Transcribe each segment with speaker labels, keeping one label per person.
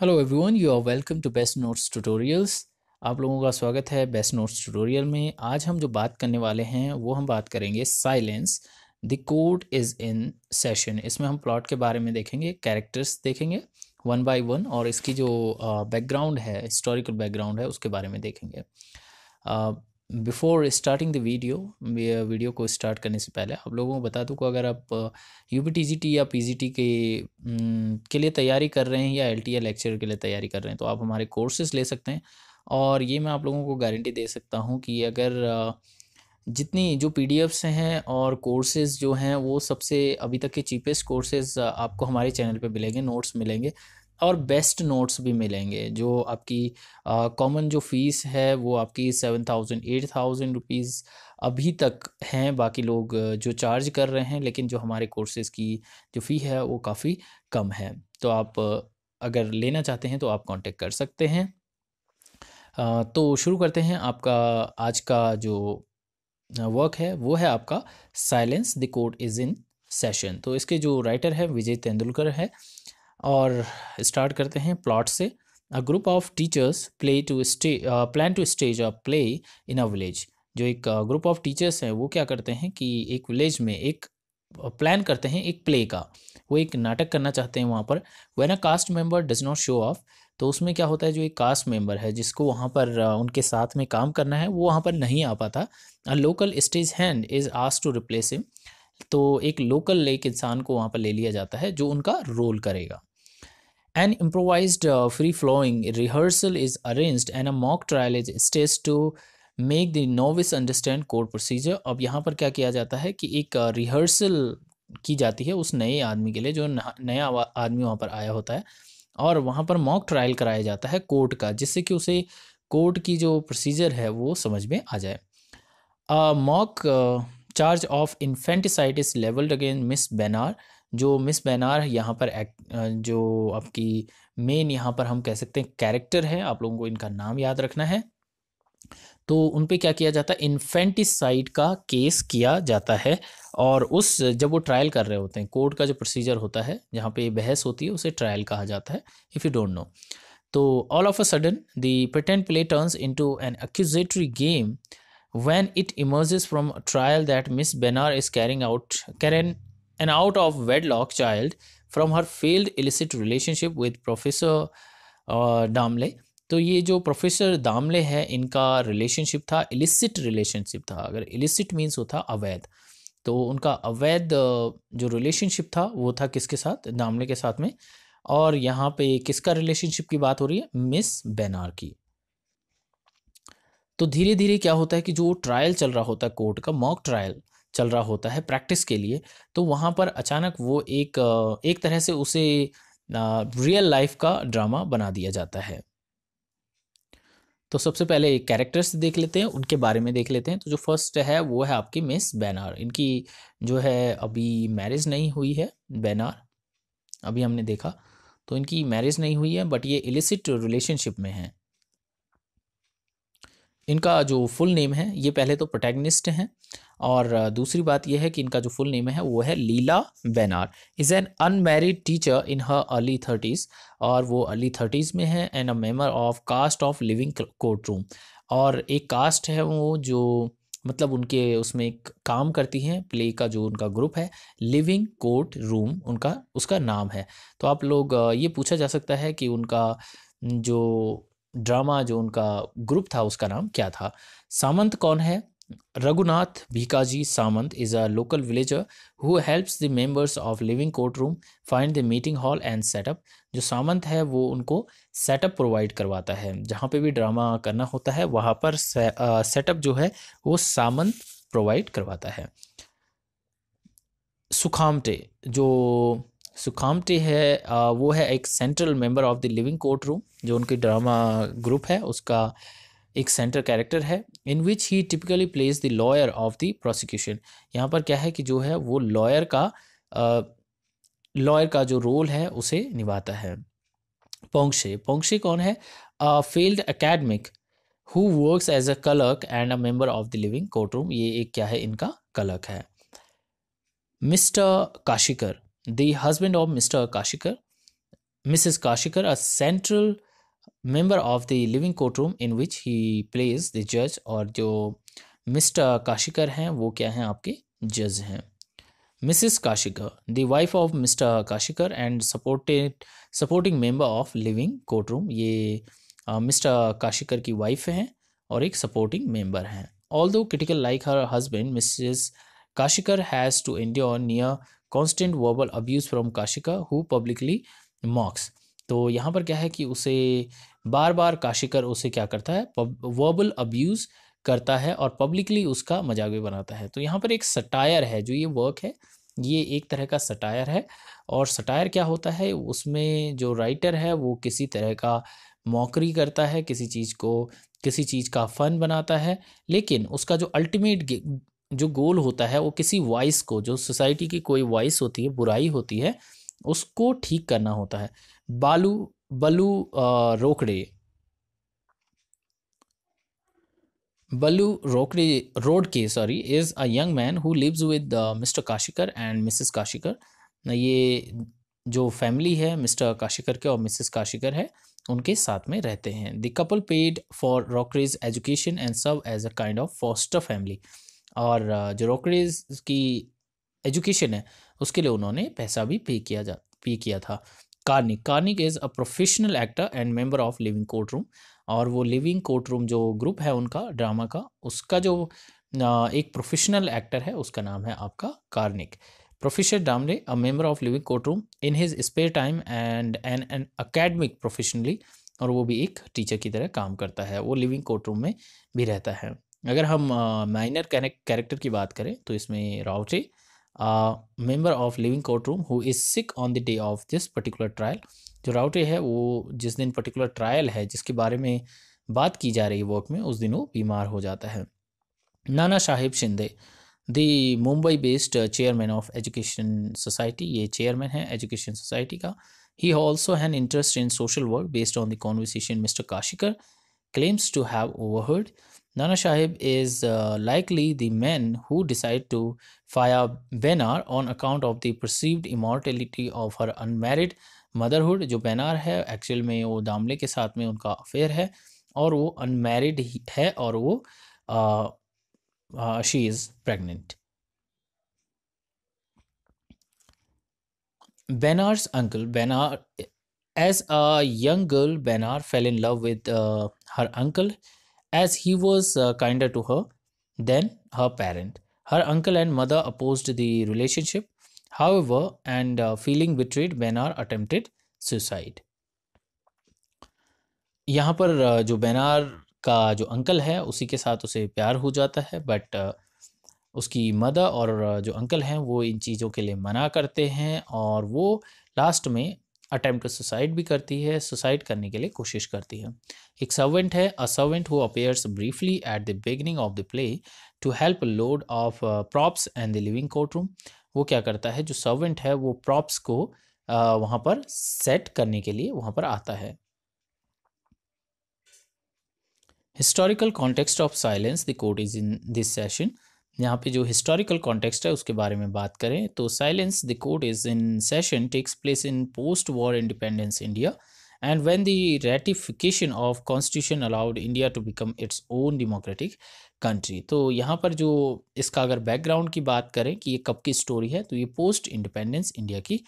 Speaker 1: Hello everyone you are welcome to best notes tutorials आप लोगों का स्वागत है बेस्ट नोट्स ट्यूटोरियल में आज हम जो बात करने वाले हैं वो हम बात करेंगे silence the court is in session इसमें हम प्लॉट के बारे में देखेंगे कैरेक्टर्स देखेंगे वन बाय वन और इसकी जो बैकग्राउंड है हिस्टोरिकल बैकग्राउंड है उसके बारे में देखेंगे before starting the video video को स्टार्ट करने से पहले आप लोगों को बता दूँ को अगर आप यू uh, पी या पी के mm, के लिए तैयारी कर रहे हैं या एल या लेक्चर के लिए तैयारी कर रहे हैं तो आप हमारे कोर्सेज ले सकते हैं और ये मैं आप लोगों को गारंटी दे सकता हूँ कि अगर uh, जितनी जो पी डी एफ्स हैं और कोर्सेज जो हैं वो सबसे अभी तक के चीपेस्ट कोर्सेज uh, आपको हमारे चैनल पे मिलेंगे नोट्स मिलेंगे और बेस्ट नोट्स भी मिलेंगे जो आपकी कॉमन जो फीस है वो आपकी seven thousand eight thousand rupees अभी तक हैं बाकी लोग जो चार्ज कर रहे हैं लेकिन जो हमारे कोर्सेज़ की जो फ़ी है वो काफ़ी कम है तो आप अगर लेना चाहते हैं तो आप कांटेक्ट कर सकते हैं तो शुरू करते हैं आपका आज का जो वर्क है वो है आपका silence the court is in session तो इसके जो राइटर है विजय तेंदुलकर है और स्टार्ट करते हैं प्लॉट से a group of teachers play to stay plan to stage a play in a village जो एक ग्रुप ऑफ टीचर्स हैं वो क्या करते हैं कि एक विलेज में एक प्लान uh, करते हैं एक प्ले का वो एक नाटक करना चाहते हैं वहाँ पर when a cast member does not show off तो उसमें क्या होता है जो एक कास्ट मेंबर है जिसको वहाँ पर uh, उनके साथ में काम करना है वो वहाँ पर नहीं आ पाता a local stage hand is asked to replace him तो एक लोकल लेक इंसान को वहाँ पर ले लिया जाता है जो उनका रोल करेगा an improvise free flowing rehearsal is arrange and a mock trial is stage to make the novice understand court procedure अब यहाँ पर क्या किया जाता है कि एक रिहर्सल uh, की जाती है उस नए आदमी के लिए जो नया आदमी वहाँ पर आया होता है और वहाँ पर मॉक ट्रायल कराया जाता है कोर्ट का जिससे कि उसे कोर्ट की जो प्रोसीजर है वो समझ में आ जाए mock uh, uh charge of infanticide is levelled again Miss Benare जो मिस बेनार यहाँ पर एक्ट जो आपकी मेन यहाँ पर हम कह सकते हैं कैरेक्टर है आप लोगों को इनका नाम याद रखना है तो उन पे क्या किया जाता है इन्फेंटिसाइड का केस किया जाता है और उस जब वो ट्रायल कर रहे होते हैं कोर्ट का जो प्रोसीजर होता है जहाँ पे बहस होती है उसे ट्रायल कहा जाता है इफ़ यू डोंट नो तो all of a sudden the pretend play turns into an accusatory game when it emerges from a trial that Miss Benar is carrying out Karen, an out of wedlock child from her failed illicit relationship with Professor uh, Damle. तो ये जो professor Damle है इनका relationship था illicit relationship था अगर illicit means होता अवैध तो उनका अवैध जो रिलेशनशिप था वो था किसके साथ दामले के साथ में और यहाँ पे किसका रिलेशनशिप की बात हो रही है मिस बेनार की तो धीरे धीरे क्या होता है कि जो ट्रायल चल रहा होता है कोर्ट का मॉक ट्रायल चल रहा होता है प्रैक्टिस के लिए तो वहाँ पर अचानक वो एक एक तरह से उसे रियल लाइफ का ड्रामा बना दिया जाता है तो सबसे पहले कैरेक्टर्स देख लेते हैं उनके बारे में देख लेते हैं तो जो फर्स्ट है वो है आपकी मिस बैनार इनकी जो है अभी मैरिज नहीं हुई है बैनार अभी हमने देखा तो इनकी मैरिज नहीं हुई है बट ये इलिसिट रिलेशनशिप में है इनका जो फुल नेम है ये पहले तो प्रोटैगनिस्ट हैं और दूसरी बात यह है कि इनका जो फुल नेम है वो है Leela Benare is an unmarried teacher in her early thirties और वो अर्ली थर्टीज़ में है and a member of cast of living courtroom और एक कास्ट है वो जो मतलब उनके उसमें एक काम करती हैं प्ले का जो उनका ग्रुप है लिविंग कोर्ट रूम उनका उसका नाम है तो आप लोग ये पूछा जा सकता है कि उनका जो ड्रामा जो उनका ग्रुप था उसका नाम क्या था सामंत कौन है Raghunath Bhikaji Samant is a local villager who helps the members of living courtroom find the meeting hall and setup जो सामंत है वो उनको सेटअप प्रोवाइड करवाता है जहाँ पे भी ड्रामा करना होता है वहाँ पर सेटअप जो है वो सामंत प्रोवाइड करवाता है सुखामटे जो सुखामटी है वो है एक central member of the living courtroom जो उनकी ड्रामा ग्रुप है उसका एक सेंट्रल कैरेक्टर है in which he typically plays the lawyer of the prosecution यहाँ पर क्या है कि जो है वो लॉयर का लॉयर का जो रोल है उसे निभाता है पोंगशे पोंगशे कौन है failed academic who works as a clerk and a member of the living courtroom ये एक क्या है इनका कलक है Mr Kashikar the husband of Mr. Kashikar. Mrs. Kashikar, a central of the living living courtroom in which he plays the judge और जो mister काशिकर हैं वो क्या हैं आपके जज हैं Mrs Kashikar the wife of Mr Kashikar and supported supporting member of living courtroom ये मिस्टर काशिकर की वाइफ हैं और एक सपोर्टिंग मेम्बर हैं although critical like her husband Mrs Kashikar has to endure near constant verbal abuse from Kashikar who publicly mocks तो यहाँ पर क्या है कि उसे बार बार काशिकर उसे क्या करता है वर्बल अब्यूज़ करता है और पब्लिकली उसका मजाक भी बनाता है तो यहाँ पर एक सटायर है जो ये वर्क है ये एक तरह का सटायर है और सटायर क्या होता है उसमें जो राइटर है वो किसी तरह का मौकरी करता है किसी चीज़ को किसी चीज़ का फ़न बनाता है लेकिन उसका जो अल्टीमेट जो गोल होता है वो किसी वॉइस को जो सोसाइटी की कोई वॉइस होती है बुराई होती है उसको ठीक करना होता है बालू बलू रोकड़े बलू रोकड़े रोड के sorry is a young man who lives with mister Kashikar and missus Kashikar ये जो फैमिली है मिस्टर काशिकर के और मिसेस काशिकर है उनके साथ में रहते हैं the couple paid for Rokde's education and serve as a kind of foster family और जो रोकड़ेज की एजुकेशन है उसके लिए उन्होंने पैसा भी पे किया जा पे किया था Karnik Karnik is a professional actor and member of living courtroom और वो लिविंग कोर्ट रूम जो ग्रुप है उनका ड्रामा का उसका जो एक प्रोफेशनल एक्टर है उसका नाम है आपका Karnik Damle a member of living courtroom in his spare time and an an academic professionally और वो भी एक टीचर की तरह काम करता है वो लिविंग कोर्ट रूम में भी रहता है अगर हम माइनर कैरेक्टर की बात करें तो इसमें Rawte member of living courtroom who is sick on the day of this particular trial जो रावटे है वो जिस दिन पर्टिकुलर ट्रायल है जिसके बारे में बात की जा रही है वर्क में उस दिन वो बीमार हो जाता है Nana Sahib Shinde the Mumbai based chairman of education society ये चेयरमैन है एजुकेशन सोसाइटी का he also has an interest in social work based on the conversation Mr Kashikar claims to have overheard Nana Sahib is uh, likely the man who decided to fire Benar on account of the perceived immortality of her unmarried motherhood. जो बैनार है actual में वो दामले के साथ में उनका affair है और वो अनमेरिड है और वो she is pregnant Benar's uncle, Benar, as a young girl, Benar fell in love with uh, her uncle. as he was uh, kinder to her than her parent. Her uncle and mother opposed the relationship, however, and uh, feeling betrayed, Benar attempted suicide. यहाँ पर जो बेनार का जो uncle है उसी के साथ उसे प्यार हो जाता है बट उसकी मदर और जो अंकल हैं वो इन चीज़ों के लिए मना करते हैं और वो लास्ट में अटैम्प्ट सुसाइड भी करती है सुसाइड करने के लिए कोशिश करती है एक सर्वेंट है a servant who appears briefly at the beginning of the play to help load of props and the living courtroom वो क्या करता है जो सर्वेंट है वो प्रॉप्स को वहाँ पर सेट करने के लिए वहाँ पर आता है historical context of silence the court is in this session यहाँ पे जो हिस्टोरिकल कॉन्टेक्स्ट है उसके बारे में बात करें तो silence the court is in session takes place in post war independence India and when the ratification of constitution allowed India to become its own democratic country तो यहाँ पर जो इसका अगर बैकग्राउंड की बात करें कि ये कब की स्टोरी है तो ये पोस्ट इंडिपेंडेंस इंडिया की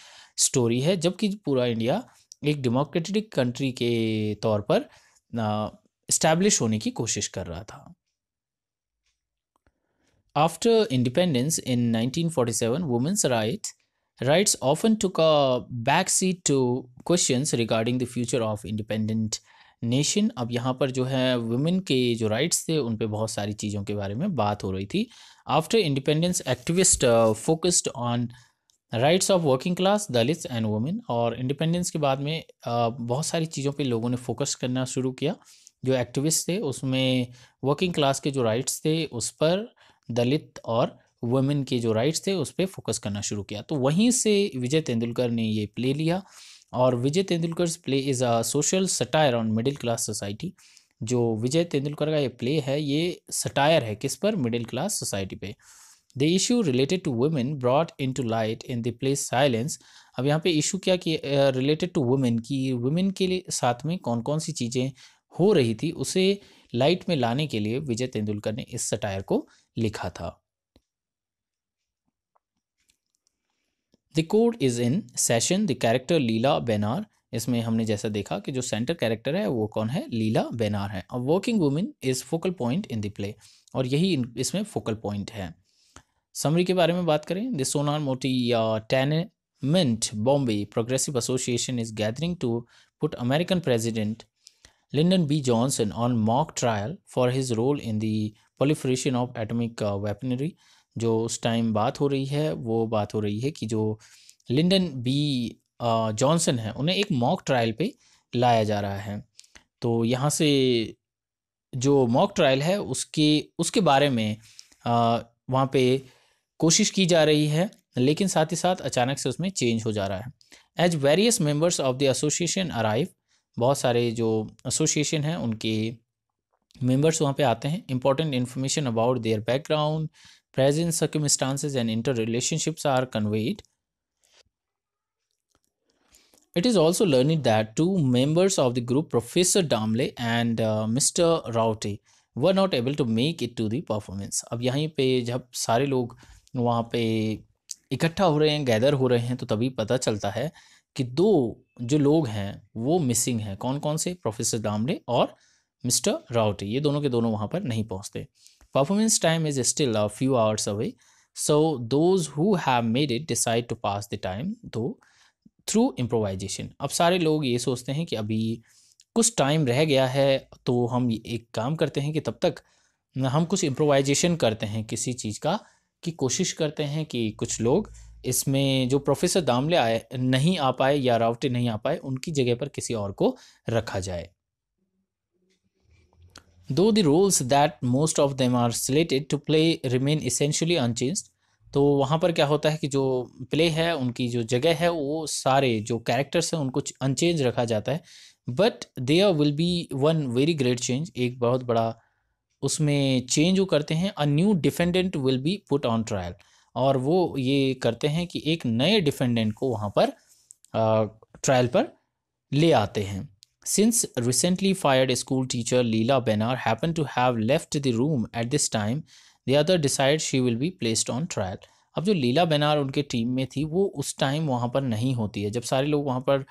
Speaker 1: स्टोरी है जबकि पूरा इंडिया एक डेमोक्रेटिक कंट्री के तौर पर इस्टेब्लिश होने की कोशिश कर रहा था After independence in 1947, women's rights rights often took a backseat to questions regarding the future of independent nation अब यहाँ पर जो है वुमेन के जो राइट्स थे उन पे बहुत सारी चीज़ों के बारे में बात हो रही थी after independence activist focused on rights of working class Dalit and women और इंडिपेंडेंस के बाद में uh, बहुत सारी चीज़ों पे लोगों ने फोकस करना शुरू किया जो एक्टिविस्ट थे उसमें वर्किंग क्लास के जो राइट्स थे उस पर दलित और वुमेन के जो राइट्स थे उस पर फोकस करना शुरू किया तो वहीं से विजय तेंदुलकर ने ये प्ले लिया और Vijay Tendulkar play is a social satire on middle class society जो विजय तेंदुलकर का ये प्ले है ये सटायर है किस पर मिडिल क्लास सोसाइटी पे the issue related to women brought into light in the play silence अब यहाँ पे इशू क्या कि रिलेटेड टू वुमेन की वुमेन के लिए साथ में कौन कौन सी चीज़ें हो रही थी उसे लाइट में लाने के लिए विजय तेंदुलकर ने इस सटायर को लिखा था the court is in session the character Leela Benare इसमें हमने जैसा देखा कि जो सेंटर कैरेक्टर है वो कौन है लीला बेनार है और working women is focal point in the play और यही इसमें फोकल पॉइंट है समरी के बारे में बात करें द सोनार मोटी या tenement Bombay progressive association is gathering to put American president Lyndon B Johnson on mock trial for his role in the proliferation of atomic weaponry जो उस टाइम बात हो रही है वो बात हो रही है कि जो लिंडन बी जॉनसन है उन्हें एक मॉक ट्रायल पे लाया जा रहा है तो यहाँ से जो मॉक ट्रायल है उसके उसके बारे में uh, वहाँ पे कोशिश की जा रही है लेकिन साथ ही साथ अचानक से उसमें चेंज हो जा रहा है as various members of the association arrive बहुत सारे जो एसोसिएशन हैं उनके मेंबर्स वहाँ पे आते हैं important information about their background present circumstances and interrelationships are conveyed it is also learning that two members of the group professor Damle and mister Rawte were not able to make it to performance अब यहीं पे जब सारे लोग वहाँ पे इकट्ठा हो रहे हैं गैदर हो रहे हैं तो तभी पता चलता है कि दो जो लोग हैं वो मिसिंग हैं कौन कौन से प्रोफेसर डामले और मिस्टर राउटी ये दोनों के दोनों वहाँ पर नहीं पहुँचते performance time is still a few hours away so those who have made it decide to pass the time though through improvisation अब सारे लोग ये सोचते हैं कि अभी कुछ टाइम रह गया है तो हम एक काम करते हैं कि तब तक हम कुछ इम्प्रोवाइजेशन करते हैं किसी चीज़ का कि कोशिश करते हैं कि कुछ लोग इसमें जो प्रोफेसर दामले आए नहीं आ पाए या रावटे नहीं आ पाए उनकी जगह पर किसी और को रखा जाए Though the roles that most of them are slated to play remain essentially unchanged, तो वहाँ पर क्या होता है कि जो प्ले है उनकी जो जगह है वो सारे जो कैरेक्टर्स हैं उनको अनचेंज रखा जाता है but there will be one very great change एक बहुत बड़ा उसमें चेंज वो करते हैं a new defendant will be put on trial और वो ये करते हैं कि एक नए डिफेंडेंट को वहाँ पर ट्रायल पर ले आते हैं Since recently fired school teacher Leela Benar happened to have left the room at this time, the other decided she will be placed on trial. अब जो लीला बेनार उनके टीम में थी वो उस टाइम वहाँ पर नहीं होती है जब सारे लोग वहाँ पर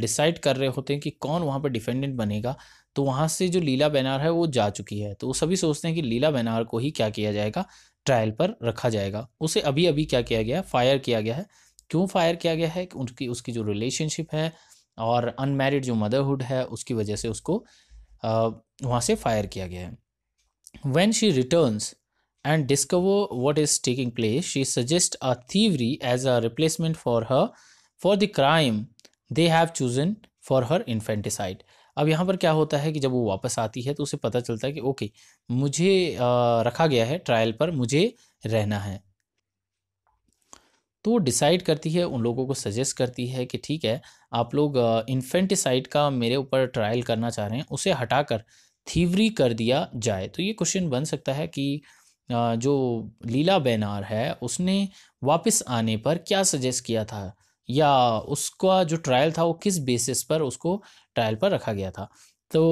Speaker 1: डिसाइड कर रहे होते हैं कि कौन वहाँ पर डिफेंडेंट बनेगा तो वहाँ से जो लीला बेनार है वो जा चुकी है तो वो सभी सोचते हैं कि लीला बेनार को ही क्या किया जाएगा ट्रायल पर रखा जाएगा उसे अभी अभी क्या किया गया है फायर किया गया है क्यों फायर किया गया है उनकी उसकी जो रिलेशनशिप है और अनमेरिड जो मदरहुड है उसकी वजह से उसको वहाँ से फायर किया गया है when she returns and discover what is taking place she suggest a theory as a replacement for her for the crime they have chosen for her infanticide अब यहाँ पर क्या होता है कि जब वो वापस आती है तो उसे पता चलता है कि ओके मुझे आ, रखा गया है ट्रायल पर मुझे रहना है तो वो डिसाइड करती है उन लोगों को सजेस्ट करती है कि ठीक है आप लोग इन्फेंटिसाइड का मेरे ऊपर ट्रायल करना चाह रहे हैं उसे हटाकर थीवरी कर दिया जाए तो ये क्वेश्चन बन सकता है कि जो लीला बैनार है उसने वापस आने पर क्या सजेस्ट किया था या उसका जो ट्रायल था वो किस बेसिस पर उसको ट्रायल पर रखा गया था तो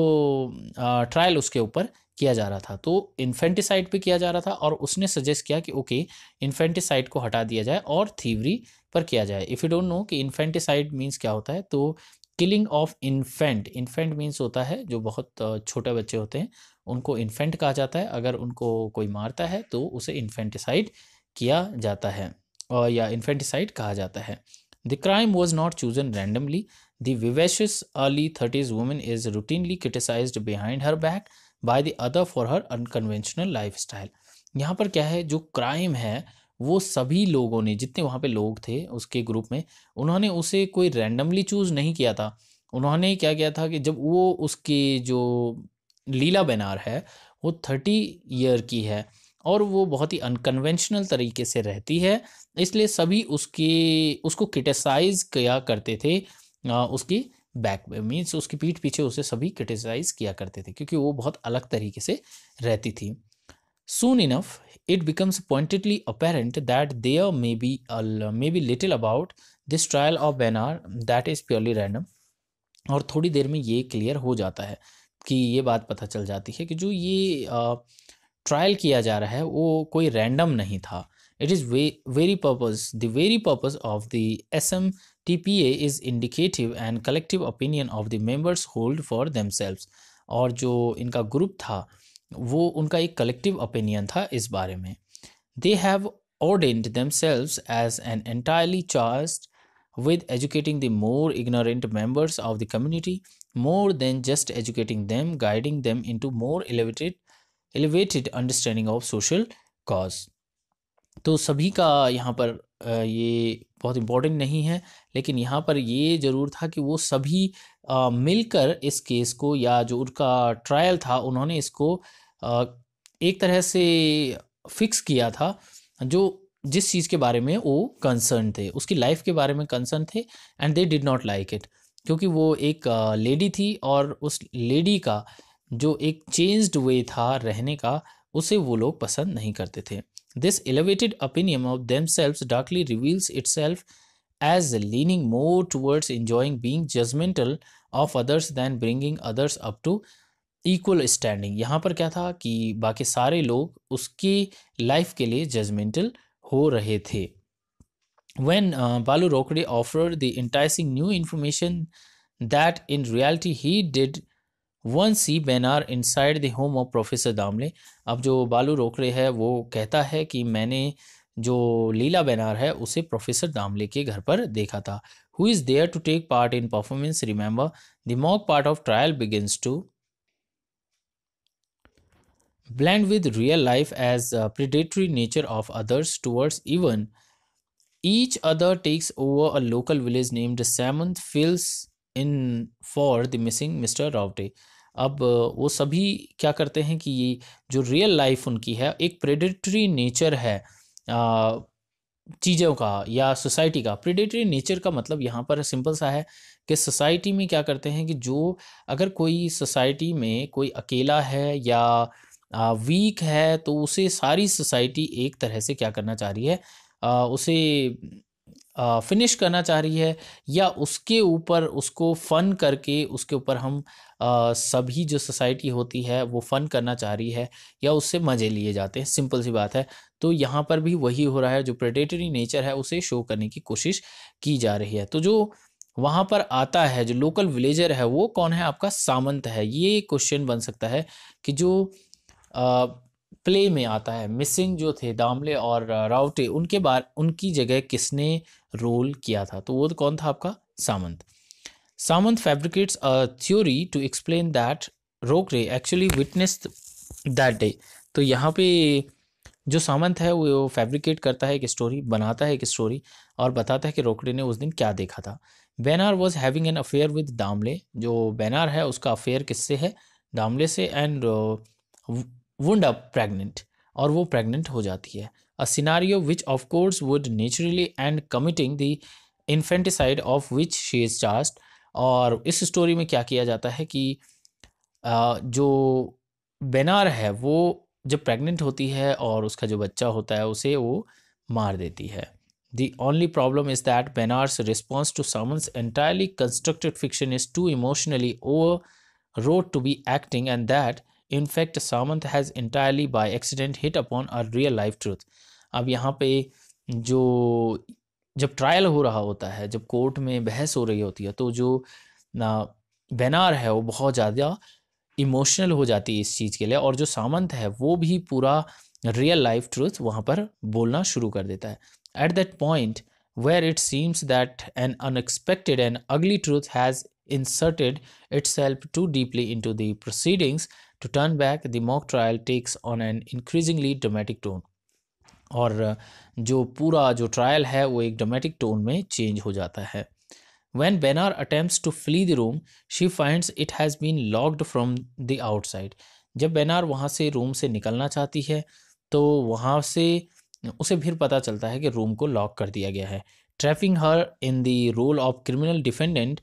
Speaker 1: ट्रायल उसके ऊपर किया जा रहा था तो इन्फेंटिसाइड पे किया जा रहा था और उसने सजेस्ट किया कि ओके इन्फेंटिसाइड को हटा दिया जाए और थीवरी पर किया जाए इफ़ यू डोंट नो कि इन्फेंटिसाइड मीन्स क्या होता है तो killing of infant infant means होता है जो बहुत छोटे बच्चे होते हैं उनको इन्फेंट कहा जाता है अगर उनको कोई मारता है तो उसे इन्फेंटिसाइड किया जाता है और या इन्फेंटिसाइड कहा जाता है the crime was not chosen randomly the early thirties women is routinely criticise behind her back by the other for her unconventional life style यहाँ पर क्या है जो क्राइम है वो सभी लोगों ने जितने वहाँ पे लोग थे उसके ग्रुप में उन्होंने उसे कोई रैंडमली चूज़ नहीं किया था उन्होंने क्या किया था कि जब वो उसकी जो लीला बेनार है वो थर्टी ईयर की है और वो बहुत ही अनकन्वेंशनल तरीके से रहती है इसलिए सभी उसकी उसको क्रिटिसाइज़ किया करते थे उसकी बैक मीन्स उसकी पीठ पीछे उसे सभी क्रिटिसाइज किया करते थे क्योंकि वो बहुत अलग तरीके से रहती थी soon enough it becomes apparent that that there may be may be little about this trial of Benare that is purely random और थोड़ी देर में ये क्लियर हो जाता है कि ये बात पता चल जाती है कि जो ये ट्रायल किया जा रहा है वो कोई रैंडम नहीं था it is way very purpose the very purpose of the S M TPA is indicative and collective opinion of the members hold for themselves और जो इनका ग्रुप था वो उनका एक कलेक्टिव ओपिनियन था इस बारे में they have ordained themselves as an entirely charge with educating the more ignorant members of the community more than just educating them guiding them to more elevated elevated understanding of social cause तो सभी का यहाँ पर ये बहुत important नहीं है लेकिन यहाँ पर ये ज़रूर था कि वो सभी आ, मिलकर इस केस को या जो उनका ट्रायल था उन्होंने इसको आ, एक तरह से फिक्स किया था जो जिस चीज़ के बारे में वो कंसर्न थे उसकी लाइफ के बारे में कंसर्न थे and they did not like it क्योंकि वो एक लेडी थी और उस लेडी का जो एक चेंज्ड वे था रहने का उसे वो लोग पसंद नहीं करते थे this elevated opinion of them self darkly reveals it self as leaning more towards enjoying being judgmental of others than bringing others up to equal standing यहाँ पर क्या था कि बाकी सारे लोग उसकी लाइफ के लिए जजमेंटल हो रहे थे when uh, Balu Rokde offered the enticing new information that in reality he did once see Benar inside the home of Professor Damle. अब जो बालू रोकड़े है वो कहता है कि मैंने जो लीला बैनार है उसे प्रोफेसर दामले के घर पर देखा था who is there to take part in performance remember the mock part of trial begins to blend with real life as predatory nature of others towards even each other takes over a local village named Samant fills in for the missing mister Rawte अब वो सभी क्या करते हैं कि ये जो real life उनकी है एक प्रेडेटरी नेचर है चीज़ों का या सोसाइटी का प्रिडेटरी नेचर का मतलब यहाँ पर सिंपल सा है कि सोसाइटी में क्या करते हैं कि जो अगर कोई सोसाइटी में कोई अकेला है या वीक है तो उसे सारी सोसाइटी एक तरह से क्या करना चाह रही है उसे फिनिश करना चाह रही है या उसके ऊपर उसको फन करके उसके ऊपर हम सभी जो सोसाइटी होती है वो फ़न करना चाह रही है या उससे मज़े लिए जाते हैं सिंपल सी बात है तो यहाँ पर भी वही हो रहा है जो प्रेडेटरी नेचर है उसे शो करने की कोशिश की जा रही है तो जो वहाँ पर आता है जो लोकल विलेजर है वो कौन है आपका सामंत है ये क्वेश्चन बन सकता है कि जो आ, प्ले में आता है मिसिंग जो थे दामले और रावटे उनके बार उनकी जगह किसने रोल किया था तो वो कौन था आपका सामंत Samant fabricates a theory to explain that Rokre actually witnessed that day. तो यहाँ पे जो सामंत है वो फैब्रिकेट करता है एक स्टोरी बनाता है एक स्टोरी और बताता है कि रोकड़े ने उस दिन क्या देखा था Benare was having an affair with Damle जो बैनार है उसका अफेयर किससे है दामले से एंड वुंड अप प्रेगनेंट और वो प्रेगनेंट हो जाती है a scenario which of course would naturally end committing the infanticide of which she is chaste और इस स्टोरी में क्या किया जाता है कि जो बेनार है वो जब प्रेग्नेंट होती है और उसका जो बच्चा होता है उसे वो मार देती है the only problem is that Benare's response to Samant's entirely constructed fiction is too emotionally over wrought to be acting and that in fact Samant has entirely by accident hit upon our real life truth अब यहाँ पे जो जब trial हो रहा होता है जब कोर्ट में बहस हो रही होती है तो जो ना बैनार है वो बहुत ज़्यादा इमोशनल हो जाती है इस चीज़ के लिए और जो सामंत है वो भी पूरा रियल लाइफ ट्रूथ वहाँ पर बोलना शुरू कर देता है at that point where it seems that an unexpected and ugly truth has inserted self too deeply into the proceedings to turn back the mock trial takes on an increasingly dramatic tone और जो पूरा जो trial है वो एक dramatic tone में change हो जाता है when Benare attempt to flee the room she finds it has been locked from the outside जब बैनार वहाँ से रूम से निकलना चाहती है तो वहाँ से उसे फिर पता चलता है कि रूम को लॉक कर दिया गया है trapping her in the role of criminal defendant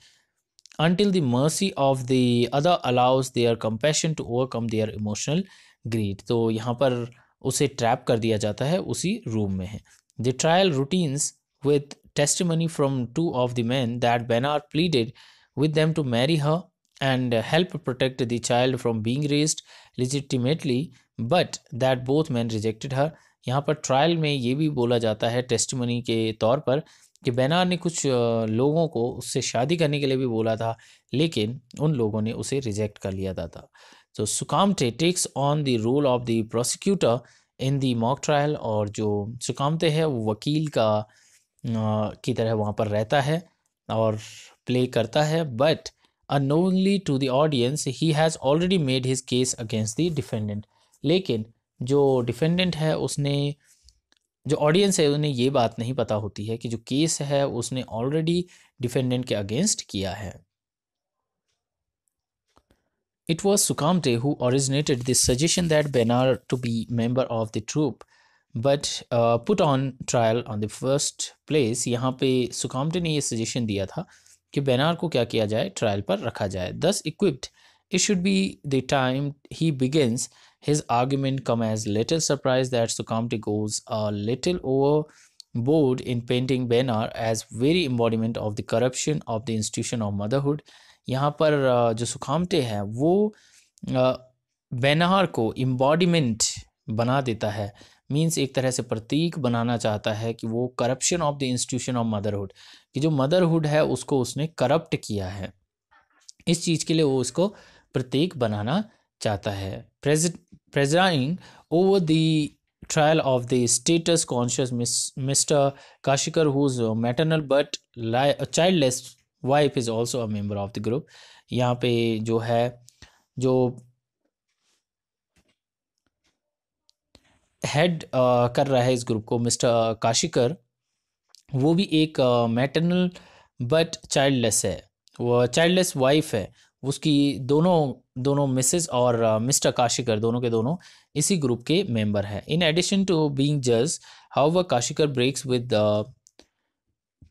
Speaker 1: until the mercy of the other allows their compassion to overcome their emotional greed तो यहाँ पर उसे ट्रैप कर दिया जाता है उसी रूम में है the trial routines with testimony from two of the man that Benare pleaded with them to marry her and help protect the child from being raised legitimately but that both man rejected her यहाँ पर trial में ये भी बोला जाता है testimony के तौर पर कि बैनार ने कुछ लोगों को उससे शादी करने के लिए भी बोला था लेकिन उन लोगों ने उसे रिजेक्ट कर लिया था तो Sukhatme takes on the role of the prosecutor in the mock trial और जो सुकामते है वो वकील का आ, की तरह वहाँ पर रहता है और प्ले करता है but annoyingly to the audience he has already made his case against the defendant लेकिन जो डिफेंडेंट है उसने जो ऑडियंस है उन्हें ये बात नहीं पता होती है कि जो केस है उसने ऑलरेडी डिफेंडेंट के अगेंस्ट किया है It was Sukamte who originated the suggestion that Benar to be member of the troop but uh, put on trial on the first place यहाँ पे Sukamte ने ये suggestion दिया था कि Benar को क्या किया जाए trial पर रखा जाए thus equipped it should be the time he begins his argument come as little surprise that Sukamte goes a little overboard in painting Benar as very embodiment of the corruption of the institution of motherhood यहाँ पर जो सुखामटे हैं वो बैनहार को embodiment बना देता है means एक तरह से प्रतीक बनाना चाहता है कि वो corruption of the institution of motherhood कि जो मदरहुड है उसको उसने करप्ट किया है इस चीज़ के लिए वो उसको प्रतीक बनाना चाहता है presiding over the of the status conscious mister Kashikar Kashikar, whose maternal but childless wife is also a member of the group यहाँ पे जो है जो हेड uh, कर रहा है इस ग्रुप को मिस्टर uh, काशिकर वो भी एक मैटरनल बट चाइल्डलेस है वो चाइल्डलेस वाइफ है उसकी दोनों दोनों मिसेस और मिस्टर uh, काशिकर दोनों के दोनों इसी ग्रुप के मेंबर हैं इन एडिशन टू बीइंग जज हाउ व Kashikar breaks with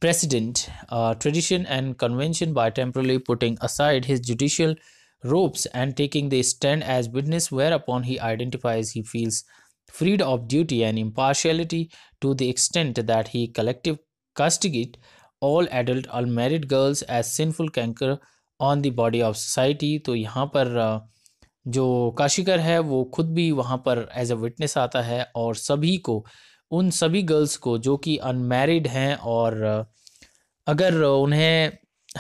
Speaker 1: president uh, tradition, and convention by temporarily putting aside his judicial robes and taking the stand as witness, whereupon he identifies he feels freed of duty and impartiality to the extent that he collective castigate all adult unmarried girls as sinful canker on the body of society तो यहाँ पर जो काशिकर है वो खुद भी वहाँ पर एज अ विटनेस आता है और सभी को उन सभी गर्ल्स को जो कि अनमेरिड हैं और अगर उन्हें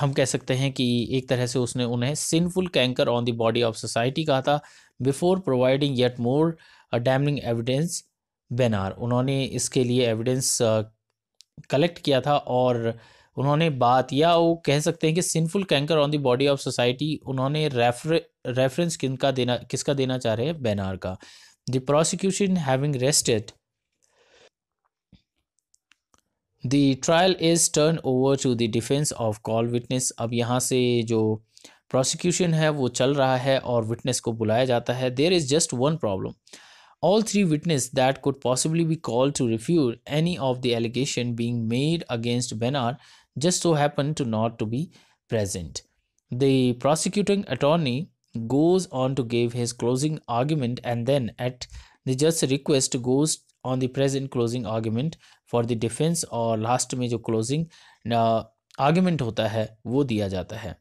Speaker 1: हम कह सकते हैं कि एक तरह से उसने उन्हें sinful canker on the body of society कहा था before providing yet more damning evidence Benare उन्होंने इसके लिए एविडेंस कलेक्ट किया था और उन्होंने बात या वो कह सकते हैं कि sinful canker on the body of society उन्होंने रेफर रेफरेंस किन का देना किसका देना चाह रहे हैं बेनार का the prosecution having rested the trial is turned over to the defense of call अब यहाँ से जो प्रोसिक्यूशन है वो चल रहा है और विटनेस को बुलाया जाता है there is just one all three witnesses that could possibly be called to refute any of the allegation being made against Benar just so happened to not to be present. The prosecuting attorney goes on to give his closing argument and then at the judge's request goes on the present closing argument for the defence और last में जो closing argument होता है वो दिया जाता है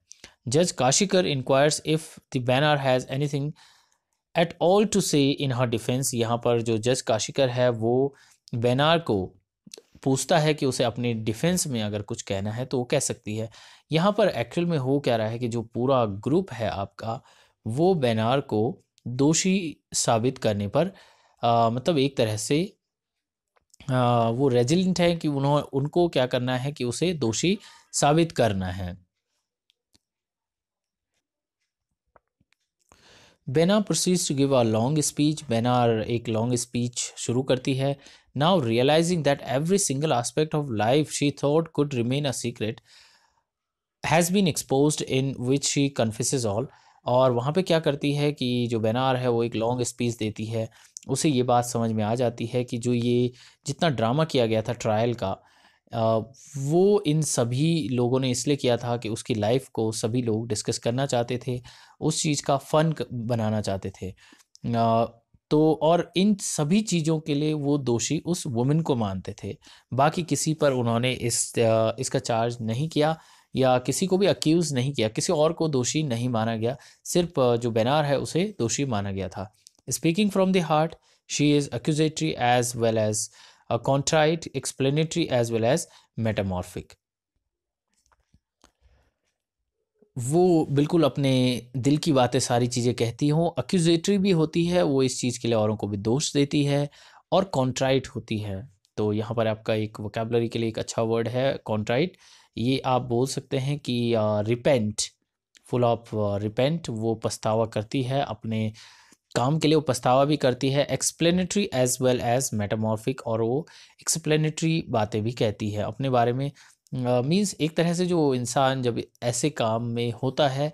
Speaker 1: जज Kashikar inquires if the Benare has anything at all to say in her defence यहाँ पर जो जज काशिकर है वो बैनार को पूछता है कि उसे अपने डिफेंस में अगर कुछ कहना है तो वो कह सकती है यहाँ पर एक्चुअल में हो क्या रहा है कि जो पूरा ग्रुप है आपका वो बैनार को दोषी साबित करने पर आ, मतलब एक तरह से आ, वो रेजिलेंट है कि उन्होंने उनको क्या करना है कि उसे दोषी साबित करना है Benare proceeds to give a long speech Benare एक लॉन्ग स्पीच शुरू करती है now realising that every single aspect of life she thought could remain a secret has been exposed in which she confesses all और वहाँ पे क्या करती है कि जो बेनार है वो एक लॉन्ग स्पीच देती है उसे ये बात समझ में आ जाती है कि जो ये जितना ड्रामा किया गया था ट्रायल का वो इन सभी लोगों ने इसलिए किया था कि उसकी लाइफ को सभी लोग डिस्कस करना चाहते थे उस चीज़ का फ़न बनाना चाहते थे तो और इन सभी चीज़ों के लिए वो दोषी उस वुमेन को मानते थे बाकी किसी पर उन्होंने इस इसका चार्ज नहीं किया या किसी को भी अक्यूज़ नहीं किया किसी और को दोषी नहीं माना गया सिर्फ जो बेनार है उसे दोषी माना गया था Speaking from the heart, she is accusatory as well as a uh, contrite, explanatory as well as metamorphic. वो बिल्कुल अपने दिल की बातें सारी चीज़ें कहती हों अक्यूजेटरी भी होती है वो इस चीज़ के लिए औरों को भी दोष देती है और कॉन्ट्राइट होती है तो यहाँ पर आपका एक वोकेबलरी के लिए एक अच्छा वर्ड है कॉन्ट्राइट ये आप बोल सकते हैं कि रिपेंट फुल ऑफ रिपेंट वो पछतावा करती है अपने काम के लिए वो पछतावा भी करती है explanatory as well as metamorphic और वो एक्सप्लेनेटरी बातें भी कहती है अपने बारे में मीन्स एक तरह से जो इंसान जब ऐसे काम में होता है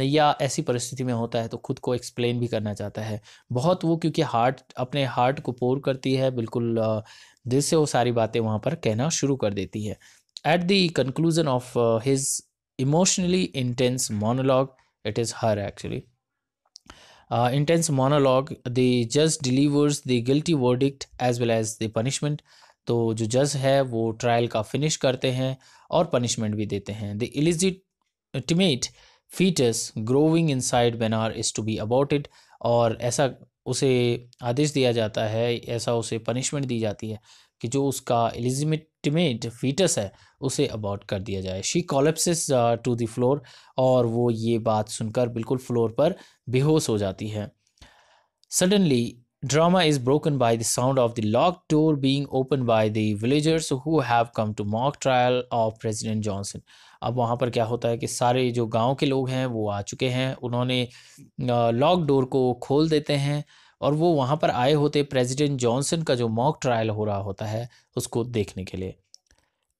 Speaker 1: या ऐसी परिस्थिति में होता है तो खुद को एक्सप्लेन भी करना चाहता है बहुत वो क्योंकि हार्ट अपने हार्ट को पोर करती है बिल्कुल दिल से वो सारी बातें वहाँ पर कहना शुरू कर देती है at the conclusion of his emotionally intense monologue it is her actually uh, intense monologue the judge delivers the guilty verdict as well as the punishment तो जो जज है वो ट्रायल का फिनिश करते हैं और पनिशमेंट भी देते हैं the illegitimate foetus growing inside Benare is to be aborted और ऐसा उसे आदेश दिया जाता है ऐसा उसे पनिशमेंट दी जाती है कि जो उसका एलिजिमिट एस्टिमेट फीटस है उसे अबॉर्ट कर दिया जाए she collapses to the floor और वो ये बात सुनकर बिल्कुल फ्लोर पर बेहोश हो जाती है suddenly drama is broken by the sound of the lock door being open by the villagers who have come to mock trial of president Johnson अब वहाँ पर क्या होता है कि सारे जो गाँव के लोग हैं वो आ चुके हैं उन्होंने लॉक uh, डोर को खोल देते हैं और वो वहाँ पर आए होते प्रेसिडेंट जॉनसन का जो मॉक ट्रायल हो रहा होता है उसको देखने के लिए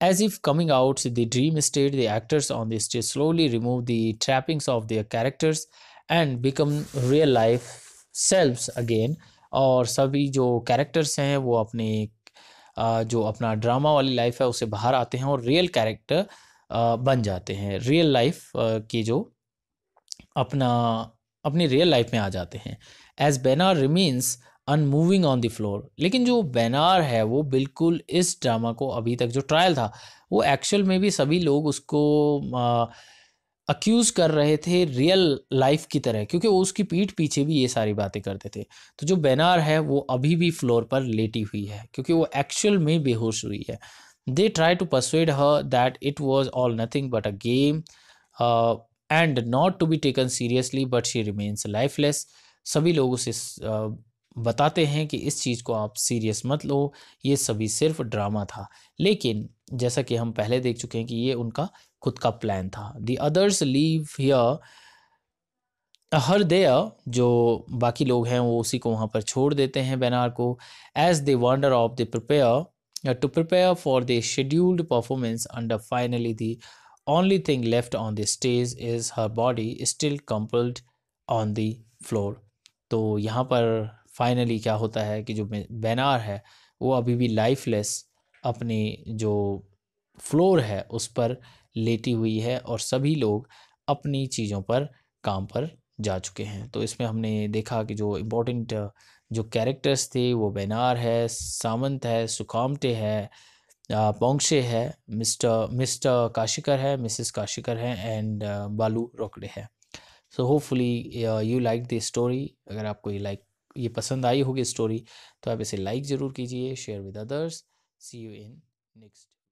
Speaker 1: as if coming out the dream state the actors on the stage slowly remove the trappings of their characters and become real life self again और सभी जो कैरेक्टर्स हैं वो अपने जो अपना ड्रामा वाली लाइफ है उसे बाहर आते हैं और रियल कैरेक्टर बन जाते हैं रियल लाइफ की जो अपना अपनी रियल लाइफ में आ जाते हैं as Benare remains unmoving on the floor लेकिन जो बेनार है वो बिल्कुल इस ड्रामा को अभी तक जो ट्रायल था वो एक्चुअल में भी सभी लोग उसको अक्यूज़ कर रहे थे रियल लाइफ की तरह क्योंकि वो उसकी पीठ पीछे भी ये सारी बातें करते थे तो जो बेनार है वो अभी भी फ्लोर पर लेटी हुई है क्योंकि वो एक्चुअल में बेहोश हुई है they try to persuade her that it was all nothing but a game and not to be taken seriously but she remains lifeless सभी लोगों से बताते हैं कि इस चीज़ को आप सीरियस मत लो ये सभी सिर्फ ड्रामा था लेकिन जैसा कि हम पहले देख चुके हैं कि ये उनका खुद का प्लान था the others leave here her there जो बाकी लोग हैं वो उसी को वहाँ पर छोड़ देते हैं बैनार को as they wonder of the prepare to prepare for the scheduled performance under finally the only thing left on the stage is her body still crumpled on the floor तो यहाँ पर फाइनली क्या होता है कि जो बैनार है वो अभी भी लाइफलेस अपनी जो फ्लोर है उस पर लेटी हुई है और सभी लोग अपनी चीज़ों पर काम पर जा चुके हैं तो इसमें हमने देखा कि जो इम्पोर्टेंट जो कैरेक्टर्स थे वो बेनार है सामंत है सुकामटे है पोंगशे है मिस्टर मिस्टर काशिकर है मिसेस काशिकर है एंड बालू रोकड़े है so hopefully you like this story अगर आपको ये लाइक like, ये पसंद आई होगी स्टोरी तो आप इसे लाइक ज़रूर कीजिए share with others see you in next